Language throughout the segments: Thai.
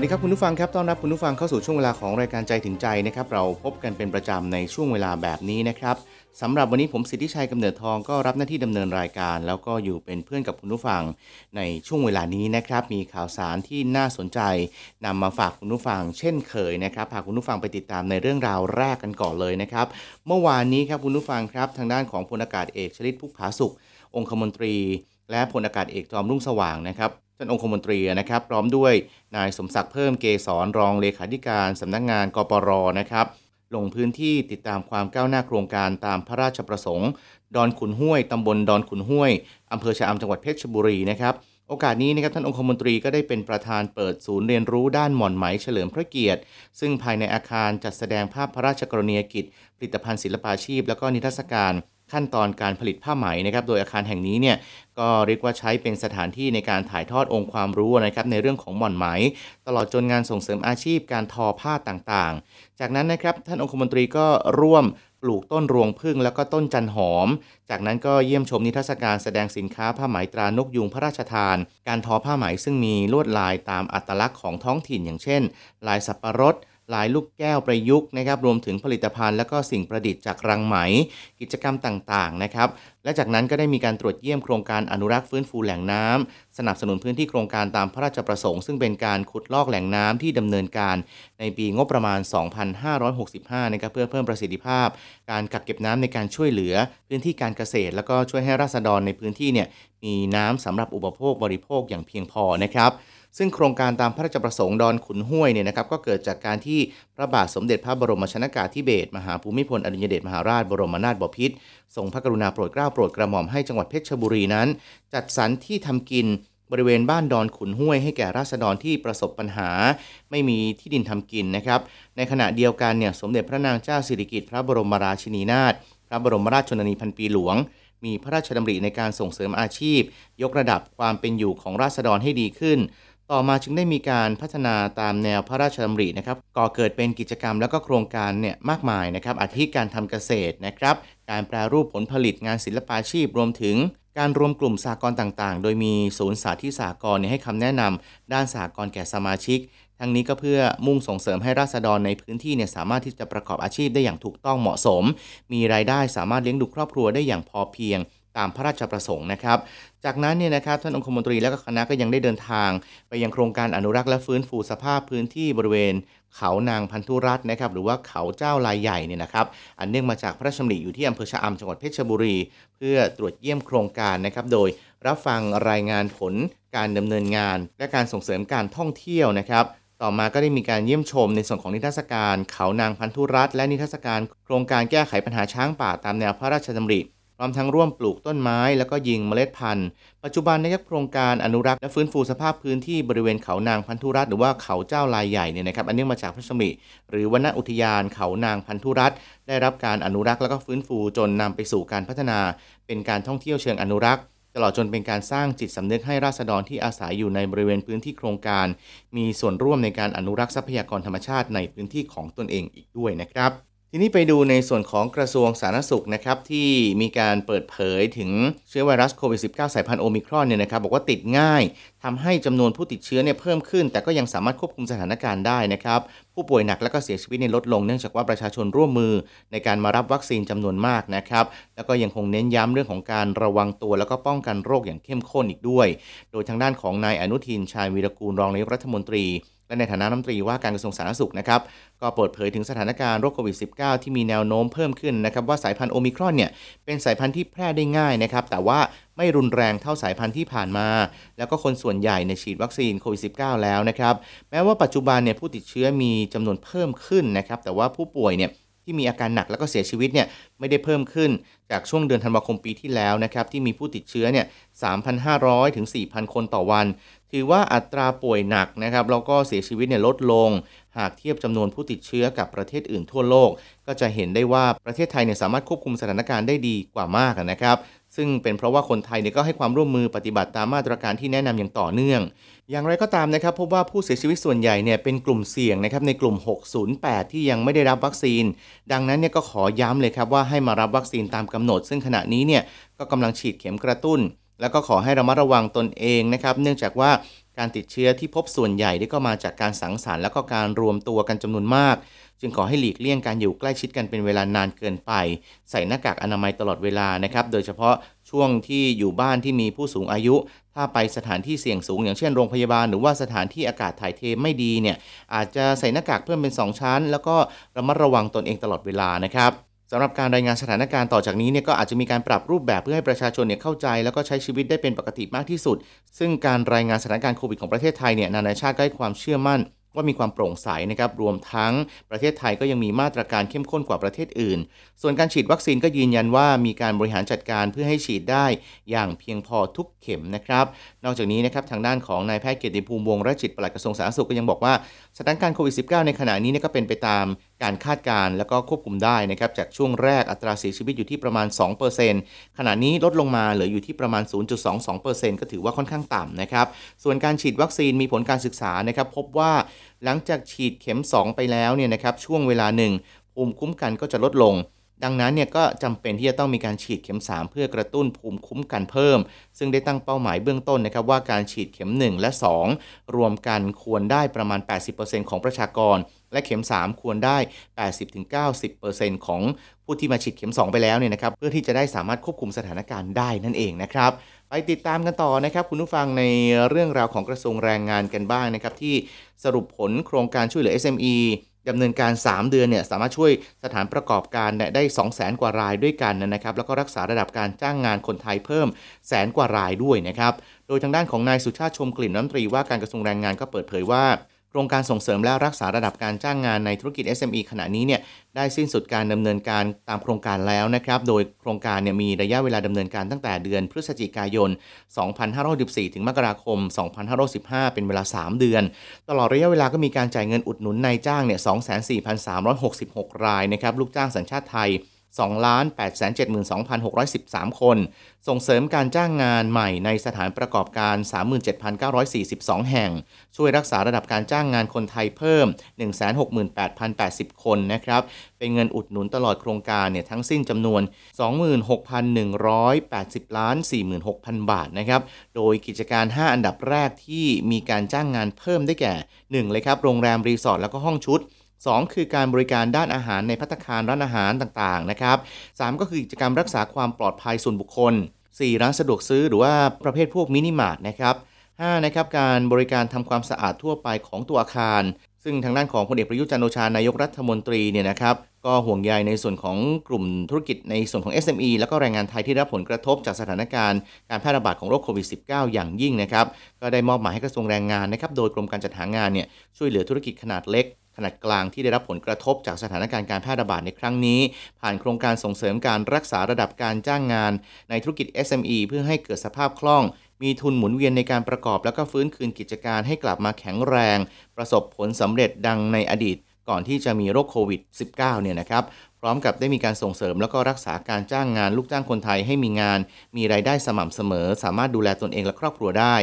วัสดีครับคุณผู้ฟังครับต้อนรับคุณผู้ฟังเข้าสู่ช่วงเวลาของรายการใจถึงใจนะครับเราพบกันเป็นประจำในช่วงเวลาแบบนี้นะครับสำหรับวันนี้ผมสิทธิชัยกำเนิดทองก็รับหน้าที่ดำเนินรายการ แล้วก็อยู่เป็นเพื่อนกับคุณผู้ฟังในช่วงเวลานี้นะครับ มีข่าวสารที่น่าสนใจนำมาฝากคุณผู้ฟังเช่นเคยนะครับพาคุณผู้ฟังไปติดตามในเรื่องราวแรกกันก่อนเลยนะครับ เมื่อวานนี้ครับคุณผู้ฟังครับทางด้านของพลอากาศเอกชลิตพุกผาสุข องคมนตรี และพลอากาศเอกจอมรุ่งสว่างนะครับท่านองคมนตรีนะครับ พร้อมด้วย นายสมศักดิ์เพิ่มเกษรรองเลขาธิการสำนักงงานกปรนะครับ ลงพื้นที่ติดตามความก้าวหน้าโครงการตามพระราชประสงค์ ดอนขุนห้วยตำบลดอนขุนห้วยอำเภอชะอำจังหวัดเพชรบุรีนะครับโอกาสนี้นะครับท่านองคมนตรีก็ได้เป็นประธานเปิดศูนย์เรียนรู้ด้านหม่อนไหม เฉลิมพระเกียรติ ซึ่งภายในอาคารจัดแสดงภาพพระราชกรณียกิจ ผลิตภัณฑ์ศิลปาชีพ และก็นิทรรศการขั้นตอนการผลิตผ้าไหมนะครับโดยอาคารแห่งนี้เนี่ยก็เรียกว่าใช้เป็นสถานที่ในการถ่ายทอดองค์ความรู้นะครับในเรื่องของหม่อนไหม ตลอดจนงานส่งเสริมอาชีพการทอผ้าต่างๆ จากนั้นนะครับท่านองคมนตรีก็ร่วมปลูกต้นรวงพึ่งแล้วก็ต้นจันหอม จากนั้นก็เยี่ยมชมนิทรรศการแสดงสินค้า ผ้าไหมตรา นกยุงพระราชทาน การทอผ้าไหมซึ่งมีลวดลายตามอัตลักษณ์ของท้องถิ่นอย่างเช่น ลายสับปะรดลายลูกแก้วประยุกต์นะครับรวมถึงผลิตภัณฑ์และก็สิ่งประดิษฐ์จากรังไหม กิจกรรมต่างๆนะครับและจากนั้นก็ได้มีการตรวจเยี่ยมโครงการอนุรักษ์ฟื้นฟูแหล่งน้ำ สนับสนุนพื้นที่โครงการตามพระราชประสงค์ซึ่งเป็นการขุดลอกแหล่งน้ำที่ดำเนินการ ในปีงบประมาณ 2565นะครับเพื่อเพิ่มประสิทธิภาพการกักเก็บน้ำในการช่วยเหลือพื้นที่การเกษตรแล้วก็ช่วยให้ราษฎรในพื้นที่เนี่ยมีน้ำสำหรับอุปโภคบริโภคอย่างเพียงพอนะครับซึ่งโครงการตามพระราชประสงค์ ดอนขุนห้วยเนี่ยนะครับ ก็เกิดจากการที่พระบาทสมเด็จพระบรมชนากาธิเบศรมหาภูมิพล อดุญเดชมหาราชบรมนาถบพิตรทรงพระกรุณาโปรดเกล้าโปรดกระหม่อมให้จังหวัดเพชรบุรีนั้น จัดสรรที่ทำกินบริเวณบ้านดอนขุนห้วยให้แก่ราษฎรที่ประสบปัญหา ไม่มีที่ดินทำกินนะครับ ในขณะเดียวกันเนี่ยสมเด็จพระนางเจ้าสิริกิติ์พระบรมราชินีนาถพระบรมราชชนนีพันปีหลวง มีพระราชดำริในการส่งเสริมอาชีพ ยกระดับความเป็นอยู่ของราษฎรให้ดีขึ้นต่อมาจึงได้มีการพัฒนาตามแนวพระราชดำรินะครับก่อเกิดเป็นกิจกรรมแล้วก็โครงการเนี่ยมากมายนะครับอาทิการทำเกษตรนะครับการแปรรูปผลผลิตงานศิลปาชีพรวมถึงการรวมกลุ่มสากลต่างๆ โดยมีศูนย์สาธิตสากลให้คำแนะนำ ด้านสากลแก่สมาชิก ทั้งนี้ก็เพื่อมุ่งส่งเสริมให้ราษฎรในพื้นที่เนี่ยสามารถที่จะประกอบอาชีพได้อย่างถูกต้องเหมาะสม มีรายได้สามารถเลี้ยงดูครอบครัวได้อย่างพอเพียงตามพระราชประสงค์นะครับ จากนั้นเนี่ยนะครับท่านองคมนตรีและก็คณะก็ยังได้เดินทางไปยังโครงการอนุรักษ์และฟื้นฟูสภาพพื้นที่บริเวณเขานางพันธุรัตน์นะครับหรือว่าเขาเจ้าลายใหญ่เนี่ยนะครับอันเนื่องมาจากพระราชดำริอยู่ที่อำเภอชะอำจังหวัดเพชรบุรี เพื่อตรวจเยี่ยมโครงการนะครับโดยรับฟังรายงานผลการดำเนินงาน และการส่งเสริมการท่องเที่ยวนะครับ ต่อมา ก็ได้มีการเยี่ยมชมในส่วนของนิทรรศการ เขานางพันธุรัตน์และนิทรรศการโครงการแก้ไขปัญหาช้างป่าตามแนวพระราชดำริพร้อมทั้งร่วมปลูกต้นไม้ แล้วก็ยิงเมล็ดพันธุ์ ปัจจุบันในยักโครงการอนุรักษ์ และฟื้นฟูสภาพพื้นที่บริเวณเขานางพันธุรัตหรือว่าเขาเจ้าลายใหญ่เนี่ยนะครับ อันเนื่องมาจากพระสมิหรือวนอุทยานเขานางพันธุรัตได้รับการอนุรักษ์แล้วก็ฟื้นฟูจนนำไปสู่การพัฒนา เป็นการท่องเที่ยวเชิงอนุรักษ์ตลอดจนเป็นการสร้างจิตสำนึกให้ราษฎรที่อาศัยอยู่ในบริเวณพื้นที่โครงการ มีส่วนร่วมในการอนุรักษ์ทรัพยากรธรรมชาติในพื้นที่ของตนเองอีกด้วยนะครับทีนี้ไปดูในส่วนของกระทรวงสาธารณสุขนะครับที่มีการเปิดเผยถึงเชื้อไวรัสโควิด -19 สายพันธุ์โอมิครอนเนี่ยนะครับบอกว่าติดง่าย ทำให้จำนวนผู้ติดเชื้อเนี่ยเพิ่มขึ้น แต่ก็ยังสามารถควบคุมสถานการณ์ได้นะครับ ผู้ป่วยหนักและก็เสียชีวิตในลดลงเนื่องจากว่าประชาชนร่วมมือ ในการมารับวัคซีนจำนวนมากนะครับแล้วก็ยังคงเน้นย้ำเรื่องของการระวังตัวแล้วก็ป้องกันโรคอย่างเข้มข้นอีกด้วย โดยทางด้านของนายอนุทินชาญวีรกูลรองนายกรัฐมนตรีและในฐานะรัฐมนตรีว่าการกระทรวงสาธารณสุขนะครับ ก็เปิดเผยถึงสถานการณ์โรคโควิด -19 ที่มีแนวโน้มเพิ่มขึ้นนะครับว่าสายพันธุ์โอมิครอนเนี่ยเป็นสายพันธุ์ที่แพร่ได้ง่ายนะครับแต่ว่าไม่รุนแรงเท่าสายพันธุ์ที่ผ่านมาแล้วก็คนส่วนใหญ่ในฉีดวัคซีนโควิด -19 แล้วนะครับแม้ว่าปัจจุบันเนี่ยผู้ติดเชื้อมีจำนวนเพิ่มขึ้นนะครับแต่ว่าผู้ป่วยเนี่ยที่มีอาการหนักแล้วก็เสียชีวิตเนี่ยไม่ได้เพิ่มขึ้น จากช่วงเดือนธันวาคมปีที่แล้วนะครับที่มีผู้ติดเชื้อเนี่ย3,500ถึง4,000 คนต่อวันถือว่าอัตราป่วยหนักนะครับแล้วก็เสียชีวิตเนี่ยลดลง หากเทียบจำนวนผู้ติดเชื้อกับประเทศอื่นทั่วโลก ก็จะเห็นได้ว่าประเทศไทยเนี่ยสามารถควบคุมสถานการณ์ได้ดีกว่ามากนะครับซึ่งเป็นเพราะว่าคนไทยเนี่ยก็ให้ความร่วมมือปฏิบัติตามมาตรการที่แนะนำอย่างต่อเนื่อง อย่างไรก็ตามนะครับพบว่าผู้เสียชีวิตส่วนใหญ่เนี่ยเป็นกลุ่มเสี่ยงนะครับในกลุ่ม 608 ที่ยังไม่ได้รับวัคซีน ดังนั้นเนี่ยก็ขอย้ำเลยครับว่าให้มารับวัคซีนตามกำหนด ซึ่งขณะนี้เนี่ยก็กำลังฉีดเข็มกระตุ้นแล้วก็ขอให้ระมัดระวังตนเองนะครับ เนื่องจากว่าการติดเชื้อที่พบส่วนใหญ่ได้ก็มาจากการสังสรรค์แล้วก็การรวมตัวกันจำนวนมาก จึงขอให้หลีกเลี่ยงการอยู่ใกล้ชิดกันเป็นเวลานานเกินไป ใส่หน้ากากอนามัยตลอดเวลานะครับ โดยเฉพาะช่วงที่อยู่บ้านที่มีผู้สูงอายุ ถ้าไปสถานที่เสี่ยงสูงอย่างเช่นโรงพยาบาลหรือว่าสถานที่อากาศถ่ายเทไม่ดีเนี่ย อาจจะใส่หน้ากากเพิ่มเป็น 2 ชั้น แล้วก็ระมัดระวังตนเองตลอดเวลานะครับสำหรับการรายงานสถานการณ์ต่อจากนี้เนี่ยก็อาจจะมีการปรับรูปแบบเพื่อให้ประชาชนเนี่ยเข้าใจ แล้วก็ใช้ชีวิตได้เป็นปกติมากที่สุด ซึ่งการรายงานสถานการณ์โควิดของประเทศไทยเนี่ยนานาชาติก็ให้ความเชื่อมั่น ว่ามีความโปร่งใสนะครับรวมทั้ง ประเทศไทยก็ยังมีมาตรการเข้มข้นกว่าประเทศอื่น ส่วนการฉีดวัคซีนก็ยืนยันว่ามีการบริหารจัดการเพื่อให้ฉีดได้อย่างเพียงพอทุกเข็มนะครับนอกจากนี้นะครับทางด้านของนายแพทย์เกียรติภูมิวงรจิตปลัดกระทรวงสาธารณสุขก็ยังบอกว่าสถานการณ์โควิด -19 ในขณะนี้นก็เป็นไปตามการคาดการณ์และก็ควบคุมได้นะครับจากช่วงแรกอัตราเสียชีวิตอยู่ที่ประมาณ 2%ขณะนี้ลดลงมาเหลืออยู่ที่ประมาณ 0.22%ก็ถือว่าค่อนข้างต่ำนะครับ ส่วนการฉีดวัคซีนมีผลการศึกษานะครับพบว่าหลังจากฉีดเข็ม 2 ไปแล้วเนี่ยนะครับช่วงเวลาหนึ่งภูมิคุ้มกันก็จะลดลงดังนั้นเนี่ยก็จำเป็นที่จะต้องมีการฉีดเข็ม3 เพื่อกระตุ้นภูมิคุ้มกันเพิ่ม ซึ่งได้ตั้งเป้าหมายเบื้องต้นนะครับว่าการฉีดเข็ม 1 และ 2 รวมกันควรได้ประมาณ 80%ของประชากร และเข็ม 3 ควรได้ 80-90%ของผู้ที่มาฉีดเข็ม2 ไปแล้วเนี่ยนะครับเพื่อที่จะได้สามารถควบคุมสถานการณ์ได้นั่นเองนะครับไปติดตามกันต่อนะครับคุณผู้ฟังในเรื่องราวของกระทรวงแรงงานกันบ้างนะครับที่สรุปผลโครงการช่วยเหลือ SME ดำเนินการ 3 เดือนเนี่ยสามารถช่วยสถานประกอบการเนี่ยได้ 2 0 0แสนกว่ารายด้วยกันนะครับแล้วก็รักษาระดับการจ้างงานคนไทยเพิ่มแสนกว่ารายด้วยนะครับโดยทางด้านของนายสุชาติชมกลิ่นรัฐมนตรีว่าการกระทรวงแรงงานก็เปิดเผยว่าโครงการส่งเสริมและรักษาระดับการจ้างงานในธุรกิจ SME ขณะนี้เนี่ยได้สิ้นสุดการดำเนินการตามโครงการแล้วนะครับ โดยโครงการเนี่ยมีระยะเวลาดำเนินการตั้งแต่เดือนพฤศจิกายน 2514 ถึงมกราคม 2515 เป็นเวลา 3 เดือน ตลอดระยะเวลาก็มีการจ่ายเงินอุดหนุนนายจ้างเนี่ย 24,366 รายนะครับลูกจ้างสัญชาติไทย2,872,613 คน ส่งเสริมการจ้างงานใหม่ในสถานประกอบการ 37,942 แห่ง ช่วยรักษาระดับการจ้างงานคนไทยเพิ่ม 168,080 คนนะครับ เป็นเงินอุดหนุนตลอดโครงการเนี่ยทั้งสิ้นจำนวน 26,180 ล้าน 46,000 บาทนะครับ โดยกิจการ 5 อันดับแรกที่มีการจ้างงานเพิ่มได้แก่ 1 เลยครับ โรงแรมรีสอร์ทแล้วก็ห้องชุด2คือการบริการด้านอาหารในพัตคารร้านอาหารต่างๆนะครับ3ก็คือกิจกรรมรักษาความปลอดภัยส่วนบุคคล 4ร้านสะดวกซื้อหรือว่าประเภทพวกมินิมาร์ทนะครับ5นะครับการบริการทำความสะอาดทั่วไปของตัวอาคาร ซึ่งทางด้านของพลเอกประยุจันโอชานายกรัฐมนตรีเนี่ยนะครับก็ห่วงใยในส่วนของกลุ่มธุรกิจ ในส่วนของ SME แล้วก็แรงงานไทยที่รับผลกระทบจากสถานการณ์การแพร่ระบาดของโรคโควิด -19 อย่างยิ่งนะครับก็ได้มอบหมายให้กระทรวงแรงงานนะครับโดยกรมการจัดหางานเนี่ยช่วยเหลือธุรกิจขนาดเล็กขนาดกลางที่ได้รับผลกระทบจากสถานการณ์การแพร่ระบาดในครั้งนี้ ผ่านโครงการส่งเสริมการรักษาระดับการจ้างงานในธุรกิจ SME เพื่อให้เกิดสภาพคล่อง มีทุนหมุนเวียนในการประกอบแล้วก็ฟื้นคืนกิจการให้กลับมาแข็งแรง ประสบผลสำเร็จดังในอดีตก่อนที่จะมีโรคโควิด -19 เนี่ยนะครับพร้อมกับได้มีการส่งเสริมแล้วก็รักษาการจ้างงานลูกจ้างคนไทยให้มีงาน มีรายได้สม่ำเสมอ สามารถดูแลตนเองและครอบครัวได้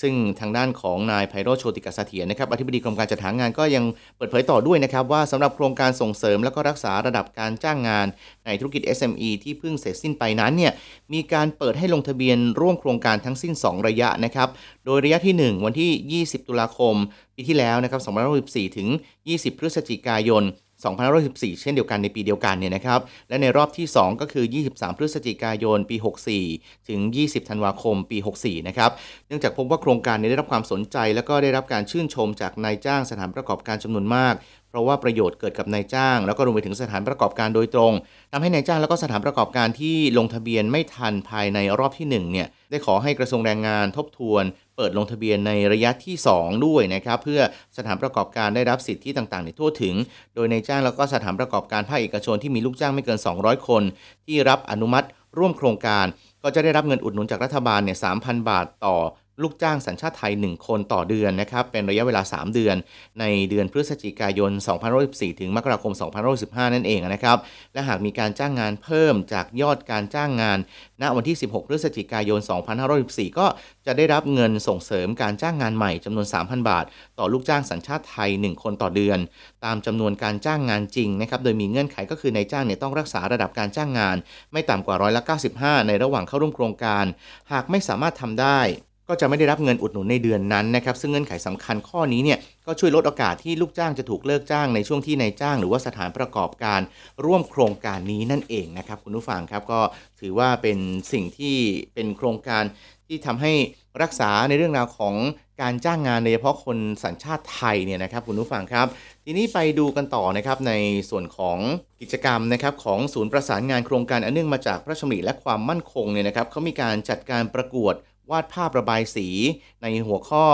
ซึ่งทางด้านของนายไพโรธโชติกาสเถียรนะครับอธิบดีกรมการจัดหางานก็ยังเปิดเผยต่อด้วยนะครับว่าสำหรับโครงการส่งเสริม และก็รักษาระดับการจ้างงานในธุรกิจ SME ที่เพิ่งเสร็จสิ้นไปนั้นเนี่ยมีการเปิดให้ลงทะเบียนร่วมโครงการทั้งสิ้น 2 ระยะนะครับโดยระยะที่ 1 วันที่ 20 ตุลาคม ปีที่แล้วนะครับ2 0 1 4ถึง20 พฤศจิกายน2514 เช่นเดียวกันในปีเดียวกันเนี่ยนะครับ และในรอบที่2ก็คือ 23 พฤศจิกายน ปี 64 ถึง 20 ธันวาคม ปี 64 นะครับ เนื่องจากพบว่าโครงการได้รับความสนใจ และก็ได้รับการชื่นชมจากนายจ้างสถานประกอบการจำนวนมาก เพราะว่าประโยชน์เกิดกับนายจ้าง แล้วก็รวมไปถึงสถานประกอบการโดยตรง ทำให้นายจ้างแล้วก็สถานประกอบการที่ลงทะเบียนไม่ทันภายในรอบที่1เนี่ย ได้ขอให้กระทรวงแรงงานทบทวนเปิดลงทะเบียนในระยะที่ 2 ด้วยนะครับเพื่อสถานประกอบการได้รับสิทธิทต่างๆ ในทั่วถึง โดยในจ้างแล้วก็สถานประกอบการภาคเอกชนที่มีลูกจ้างไม่เกิน 200 คน ที่รับอนุมัติร่วมโครงการ ก็จะได้รับเงินอุดหนุนจากรัฐบาลเนี่ย 3,000 บาทต่อลูกจ้างสัญชาติไทย 1 คนต่อเดือนนะครับเป็นระยะเวลา 3 เดือน ในเดือนพฤศจิกายน2014 ถึงมกราคม2015นั่นเองนะครับ และหากมีการจ้างงานเพิ่มจากยอดการจ้างงาน ณวันที่ 16 พฤศจิกายน 2514 ก็จะได้รับเงินส่งเสริมการจ้างงานใหม่ จำนวน 3,000 บาท ต่อลูกจ้างสัญชาติไทย 1 คนต่อเดือน ตามจำนวนการจ้างงานจริงนะครับโดยมีเงื่อนไขก็คือนายจ้างเนี่ยต้องรักษาระดับการจ้างงาน ไม่ต่ำกว่าร้อยละ95 ในระหว่างเข้าร่วมโครงการ หากไม่สามารถทำได้ก็จะไม่ได้รับเงินอุดหนุนในเดือนนั้นนะครับซึ่งเงื่อนไขสำคัญข้อนี้เนี่ยก็ช่วยลดโอกาสที่ลูกจ้างจะถูกเลิกจ้างในช่วงที่นายจ้างหรือว่าสถานประกอบการ ร่วมโครงการนี้นั่นเองนะครับคุณผู้ฟังครับก็ถือว่าเป็นสิ่งที่เป็นโครงการที่ทำให้รักษาในเรื่องราวของการจ้างงานโดยเฉพาะคนสัญชาติไทยเนี่ยนะครับคุณผู้ฟังครับ ทีนี้ไปดูกันต่อนะครับในส่วนของกิจกรรมนะครับของศูนย์ประสานงานโครงการอันเนื่องมาจากพระชมริและความมั่นคงเนี่ยนะครับเขามีการจัดการประกวดวาดภาพระบายสีในหัวข้อ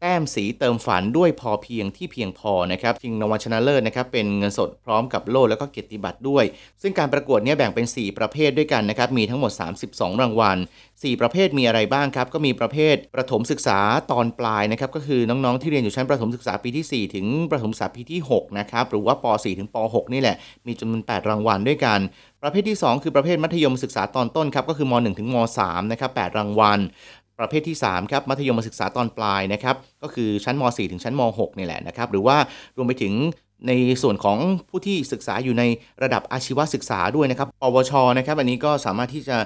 แต้มสีเติมฝันด้วยพอเพียงที่เพียงพอนะครับชิงรางวัลชนะเลิศนะครับเป็นเงินสดพร้อมกับโล่แล้วก็เกียรติบัตรด้วย ซึ่งการประกวดเนี่ยแบ่งเป็น 4 ประเภทด้วยกันนะครับมีทั้งหมด 32 รางวัล 4 ประเภทมีอะไรบ้างครับ ก็มีประเภทประถมศึกษาตอนปลายนะครับก็คือน้อง ๆ ที่เรียนอยู่ชั้นประถมศึกษาปีที่ 4 ถึงประถมศึกษาปีที่6นะครับหรือว่าป .4 ถึงป .6 นี่แหละมีจำนวน8 รางวัลด้วยกัน ประเภทที่ 2 คือประเภทมัธยมศึกษาตอนต้นครับก็คือม .1 ถึงม .3 นะครับ8รางวัลประเภทที่3ครับมัธยมศึกษาตอนปลายนะครับก็คือชั้นม .4 ถึงชั้นม .6 นี่แหละนะครับ หรือว่ารวมไปถึงในส่วนของผู้ที่ศึกษาอยู่ในระดับอาชีวศึกษาด้วยนะครับปวชนะครับ อันนี้ก็สามารถที่จะ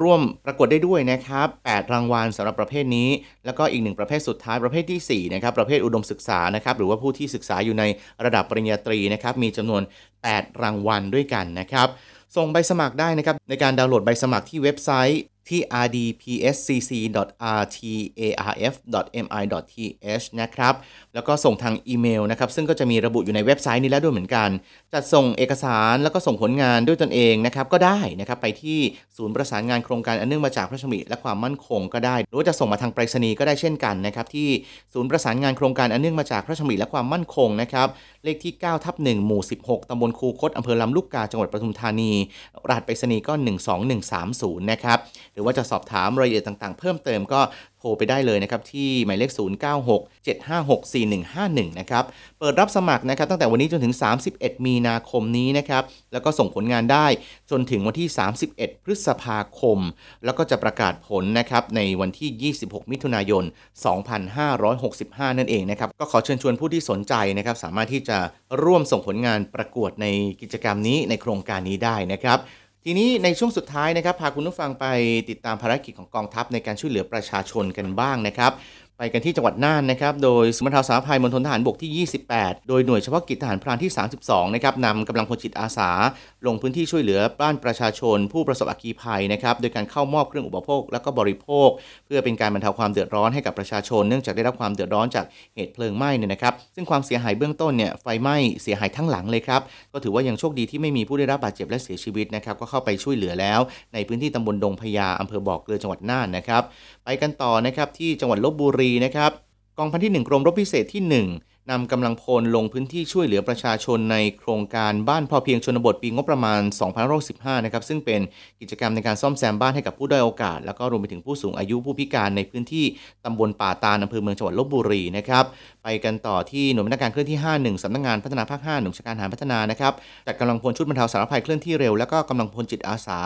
ร่วมประกวดได้ด้วยนะครับ8รางวัลสำหรับประเภทนี้ แล้วก็อีกหนึ่งประเภทสุดท้ายประเภทที่ 4 นะครับ ประเภทอุดมศึกษานะครับ หรือว่าผู้ที่ศึกษาอยู่ในระดับปริญญาตรีนะครับมีจำนวน 8 รางวัลด้วยกันนะครับส่งใบสมัครได้นะครับในการดาวน์โหลดใบสมัครที่เว็บไซต์ที่ rdpscc.rtarf.mi.th นะครับ แล้วก็ส่งทางอีเมลนะครับ ซึ่งก็จะมีระบุอยู่ในเว็บไซต์นี้แล้ว ด้วยเหมือนกัน จัดส่งเอกสารแล้วก็ส่งผลงานด้วยตนเองนะครับก็ได้นะครับไปที่ ศูนย์ประสานงานโครงการอันเนื่องมาจากพระชมิและความมั่นคง ก็ได้ หรือจะส่งมาทางไปรษณีย์ก็ได้เช่นกันนะครับที่ศูนย์ประสานงานโครงการอันเนื่องมาจากพระชมิและความมั่นคงนะครับเลขที่ 9 ทับ1หมู่ 16ตำบลคูคตอำเภอลำลูกกาจังหวัดปทุมธานี รหัสไปรษณีย์ก็ 12130 นะครับหรือว่าจะสอบถามรายละเอียดต่างๆเพิ่มเติมก็โทรไปได้เลยนะครับที่หมายเลข 0967564151 นะครับเปิดรับสมัครนะครับตั้งแต่วันนี้จนถึง 31 มีนาคมนี้นะครับแล้วก็ส่งผลงานได้จนถึงวันที่ 31 พฤษภาคม แล้วก็จะประกาศผลนะครับในวันที่ 26 มิถุนายน 2565 นั่นเองนะครับก็ขอเชิญชวนผู้ที่สนใจนะครับสามารถที่จะร่วมส่งผลงานประกวดในกิจกรรมนี้ในโครงการนี้ได้นะครับทีนี้ในช่วงสุดท้ายนะครับ พาคุณผู้ฟังไปติดตามภารกิจของกองทัพในการช่วยเหลือประชาชนกันบ้างนะครับไปกันที่จังหวัดน่านนะครับโดยสมรทาสาภัยมณฑลทหารบกที่ 28 โดยหน่วยเฉพาะกิจทหารพรานที่ 32 นะครับนำกำลังพลจิตอาสา ลงพื้นที่ช่วยเหลือบ้านประชาชน ผู้ประสบอัคคีภัยนะครับโดยการเข้ามอบเครื่องอุปโภคและก็บริโภค เพื่อเป็นการบรรเทาความเดือดร้อนให้กับประชาชน เนื่องจากได้รับความเดือดร้อนจากเหตุเพลิงไหม้เนี่ยนะครับซึ่งความเสียหายเบื้องต้นเนี่ยไฟไหม้เสียหายทั้งหลังเลยครับก็ถือว่ายังโชคดีที่ไม่มีผู้ได้รับบาดเจ็บและเสียชีวิตนะครับก็เข้าไปช่วยเหลือแล้ว ในพื้นที่ตำบลดงพญาอำเภอบ่อเกลือจังหวัดน่านนะครับไปกันต่อนะครับที่จังหวัดลบบุรีีนะครับกองพันที่ 1 กรมรบพิเศษที่ 1 นำกำลังพลลงพื้นที่ช่วยเหลือประชาชนในโครงการบ้านพอเพียงชนบทปีงบประมาณ2565นะครับ ซึ่งเป็นกิจกรรมในการซ่อมแซมบ้านให้กับผู้ด้อยโอกาส แล้วก็รวมไปถึงผู้สูงอายุผู้พิการในพื้นที่ตำบลป่าตาลอำเภอเมืองจังหวัดลบบุรีนะครับไปกันต่อที่หน่วยพนักงานเคลื่อนที่ 51สำนักงานพัฒนาภาค 5 หน่วยชาการหารพัฒนานะครับจัดกำลังพลชุดบรรเทาสารภัยเคลื่อนที่เร็วแล้วก็กำลังพลจิตอาสา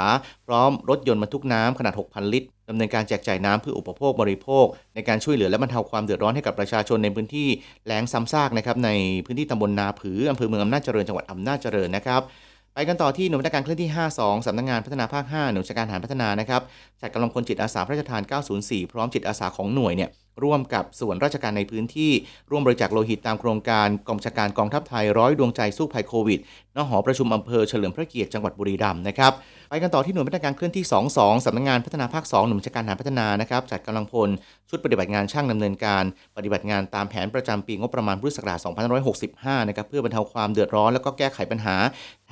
พร้อมรถยนต์บรรทุกน้ำขนาด 6,000 ลิตรดเนินการแจกจ่ายน้ำเพื่ออุปโภคบริโภค ในการช่วยเหลือและบรรเทาความเดือดร้อนให้กับประชาชนในพื้นที่แหลงซ้ำซากนะครับในพื้นที่ตำบลนาผืออำเภอเมืองอำนาจเจริญจังหวัดอำนาจเจริญนะครับไปกันต่อที่หน่วยการเคลื่อนที่ 52สำนักงงานพัฒนาภาค 5 หน่วยการทหารพัฒนานะครับจัดกำลังคนจิตอาสาพระราชทาน904 พร้อมจิตอาสาของหน่วยเนี่ยร่วมกับส่วนราชการในพื้นที่ ร่วมบริจาคโลหิตตามโครงการกองชาการกองทัพไทยร้อยดวงใจสู้ภัยโควิดณหอประชุมอำเภอเฉลิมพระเกียรติจังหวัดบุรีรัมย์นะครับไปกันต่อที่หน่วยพัฒนาการเคลื่อนที่ 22 สำนักงงานพัฒนาภาค 2 หน่วยาชการหาพัฒนานะครับจัดกำลังพล ชุดปฏิบัติงานช่างดำเนินการ ปฏิบัติงานตามแผนประจำปีงบประมาณพุทธศักราช2565 นะครับเพื่อบรรเทาความเดือดร้อนและก็แก้ไขปัญหา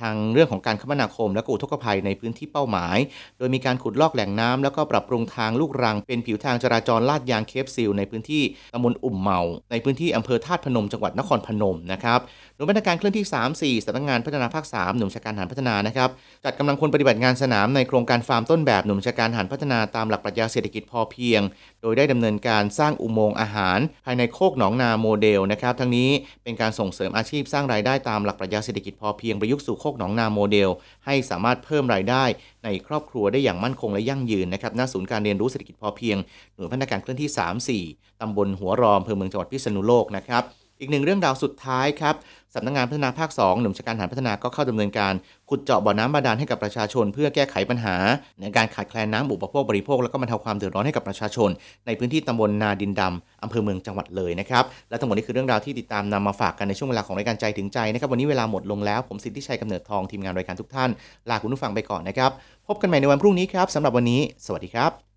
ทางเรื่องของการคมนาคม และกุทกภัยในพื้นที่เป้าหมาย โดยมีการขุดลอกแหล่งน้ำแล้วก็ปรับปรุงทางลูกรัง เป็นผิวทางจราจรลาดยางเคปซิลวในพื้นที่ตำบลอุ่มเมาในพื้นที่อำเภอธาตุพนม จังหวัดนครพนมนะครับหน่วยบัญชาการเคลื่อนที่ 3 4สำนักงานพัฒนาภาค 3 หน่วยบัญชาการหานพัฒนานะครับ จัดกำลังคนปฏิบัติงานสนามในโครงการ ฟาร์มต้นแบบหน่วยบัญชาการหานพัฒนาตามหลักปรัชญาเศรษฐกิจพอเพียงโดยได้ดำเนินการสร้างอุโมงค์อาหารภายในโคกหนองนาโมเดลนะครับทั้งนี้เป็นการส่งเสริมอาชีพสร้างรายได้ตามหลักปรัชญาเศรษฐกิจพอเพียงประยุกต์สู่โคกหนองนาโมเดล ให้สามารถเพิ่มรายได้ในครอบครัวได้อย่างมั่นคงและยั่งยืนนะครับณศูนย์การเรียนรู้เศรษฐกิจพอเพียงหน่วยพัฒนาการเคลื่อนที่ 34 ตำบลหัวรอม อำเภอเมืองจังหวัดพิษณุโลกนะครับอีกหนึ่งเรื่องราวสุดท้ายครับสำนักงงานพัฒนาภาค 2หน่วยการหานพัฒนาก็เข้าดำเนินการขุดเจาะบ่อน้ำบาดาลให้กับประชาชนเพื่อแก้ไขปัญหา ในการขาดแคลนน้าอุปโภค บริโภค แล้วก็บรรเทาความเดือดร้อนให้กับประชาชน ในพื้นที่ตำบลนาดินดำอำเภอเมืองจังหวัดเลยนะครับ และทั้งหมดนี้คือเรื่องราวที่ติดตามนำมาฝากกันในช่วงเวลาของรายการใจถึงใจ นะครับวันนี้เวลาหมดลงแล้วผมสิทธิชัยกำเนิดทองทีมงานรายการทุกท่านลาคุณผู้ฟังไปก่อนนะครับ พบกันใหม่ในวันพรุ่งนี้ครับสำหรับวันนี้ สวัสดีครับ